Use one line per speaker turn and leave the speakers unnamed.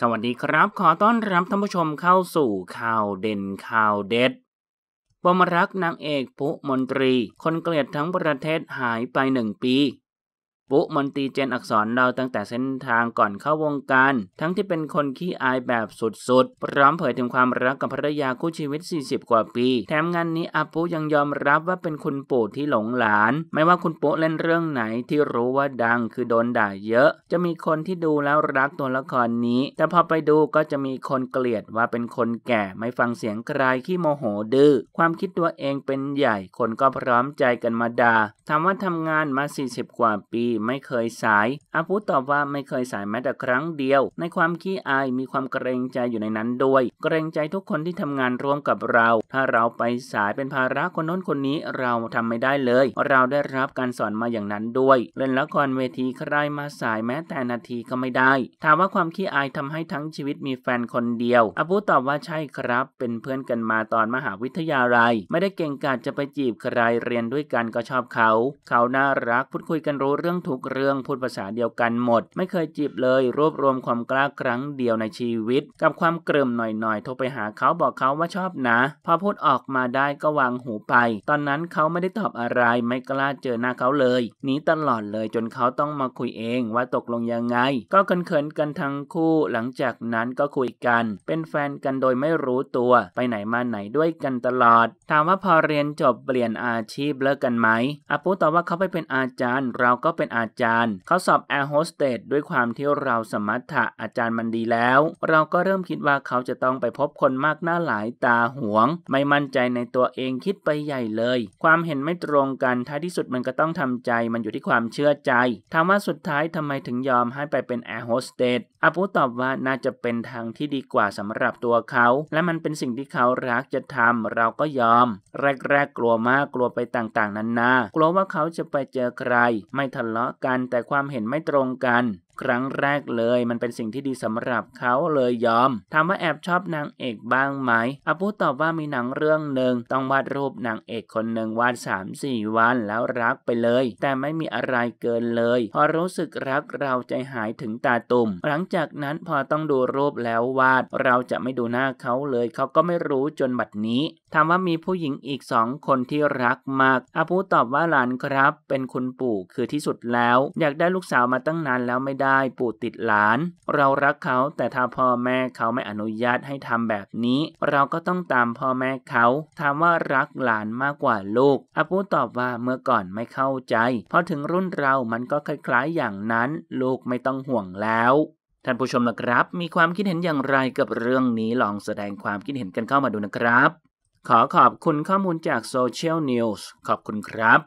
สวัสดีครับ ขอต้อนรับท่านผู้ชมเข้าสู่ข่าวเด่นข่าวเด็ดปมรักนางเอกผู้มนตรี คนเกลียดทั้งประเทศหายไปหนึ่งปีปุ๊มนตีเจนอักษรเราตั้งแต่เส้นทางก่อนเข้าวงการทั้งที่เป็นคนขี้อายแบบสุดๆ พร้อมเผยถึงความรักกับภรรยาคู่ชีวิต 40 กว่าปี แถมงานนี้อาปุ๊ยังยอมรับว่าเป็นคุณปู่ที่หลงหลาน ไม่ว่าคุณปุเล่นเรื่องไหนที่รู้ว่าดังคือโดนด่าเยอะ จะมีคนที่ดูแล้วรักตัวละครนี้ แต่พอไปดูก็จะมีคนเกลียดว่าเป็นคนแก่ไม่ฟังเสียงใครขี้โมโหดื้อความคิดตัวเองเป็นใหญ่ คนก็พร้อมใจกันมาด่าถามว่าทำงานมา 40 กว่าปีไม่เคยสายอาพุธตอบว่าไม่เคยสายแม้แต่ครั้งเดียว ในความขี้อายมีความเกรงใจอยู่ในนั้นด้วย เกรงใจทุกคนที่ทำงานร่วมกับเรา ถ้าเราไปสายเป็นภาระคนน้นคนนี้เราทำไม่ได้เลย เราได้รับการสอนมาอย่างนั้นด้วย เล่นละครเวทีใครมาสายแม้แต่นาทีก็ไม่ได้ ถามว่าความขี้อายทำให้ทั้งชีวิตมีแฟนคนเดียวอาพุธตอบว่าใช่ครับเป็นเพื่อนกันมาตอนมหาวิทยาลัย ไม่ได้เก่งกาจจะไปจีบใครเรียนด้วยกันก็ชอบเขา เขาน่ารัก พูดคุยกันรู้เรื่องทุกเรื่องพูดภาษาเดียวกันหมด ไม่เคยจีบเลย รวบรวมความกล้าครั้งเดียวในชีวิต กับความเกริ่ม หน่อยๆโทรไปหาเขาบอกเขาว่าชอบนะ พอพูดออกมาได้ก็วางหูไป ตอนนั้นเขาไม่ได้ตอบอะไรไม่กล้าเจอหน้าเขาเลยหนีตลอดเลยจนเขาต้องมาคุยเองว่าตกลงยังไง ก็นเขินกันทั้งคู่ หลังจากนั้นก็คุยกัน เป็นแฟนกันโดยไม่รู้ตัวไปไหนมาไหนด้วยกันตลอด ถามว่าพอเรียนจบเปลี่ยนอาชีพเลิกกันไหมอาปุตอบว่าเขาไปเป็นอาจารย์เราก็เป็นอาจารย์เขาสอบแอร์โฮสเตสด้วยความที่เราสมรรถะอาจารย์มันดีแล้ว เราก็เริ่มคิดว่าเขาจะต้องไปพบคนมากหน้าหลายตาหวง ไม่มั่นใจในตัวเองคิดไปใหญ่เลย ความเห็นไม่ตรงกันท้ายที่สุดมันก็ต้องทำใจมันอยู่ที่ความเชื่อใจ ถามว่าสุดท้ายทำไมถึงยอมให้ไปเป็นแอร์โฮสเตสอาปูตอบว่าน่าจะเป็นทางที่ดีกว่าสำหรับตัวเขาและมันเป็นสิ่งที่เขารักจะทำเราก็ยอม แรกๆกกลัวมากกลัวไปต่างๆนานากลัวว่าเขาจะไปเจอใคร ไม่ทะเลาะกันแต่ความเห็นไม่ตรงกันครั้งแรกเลย มันเป็นสิ่งที่ดีสำหรับเขาเลย ยอมถามว่าแอบชอบนางเอกบ้างไหมอาปูตอบว่ามีหนังเรื่องหนึ่งต้องวาดรูปนางเอกคนหนึ่งวาด3-4 วันแล้วรักไปเลย แต่ไม่มีอะไรเกินเลย พอรู้สึกรักเราใจหายถึงตาตุ่ม หลังจากนั้นพอต้องดูรูปแล้ววาด เราจะไม่ดูหน้าเขาเลย เขาก็ไม่รู้จนบัดนี้ถามว่ามีผู้หญิงอีกสองคนที่รักมากอาปูตอบว่าหลานครับ เป็นคุณปู่คือที่สุดแล้ว อยากได้ลูกสาวมาตั้งนานแล้วไม่ได้ได้ปู่ติดหลานเรารักเขาแต่ถ้าพ่อแม่เขาไม่อนุญาตให้ทำแบบนี้เราก็ต้องตามพ่อแม่เขาถามว่ารักหลานมากกว่าลูกอาปูตอบว่าเมื่อก่อนไม่เข้าใจพอถึงรุ่นเรามันก็คล้าย ๆอย่างนั้น ลูกไม่ต้องห่วงแล้ว ท่านผู้ชมนะครับ มีความคิดเห็นอย่างไรกับเรื่องนี้ลองแสดงความคิดเห็นกันเข้ามาดูนะครับ ขอขอบคุณข้อมูลจากโซเชียลนิวส์ขอบคุณครับ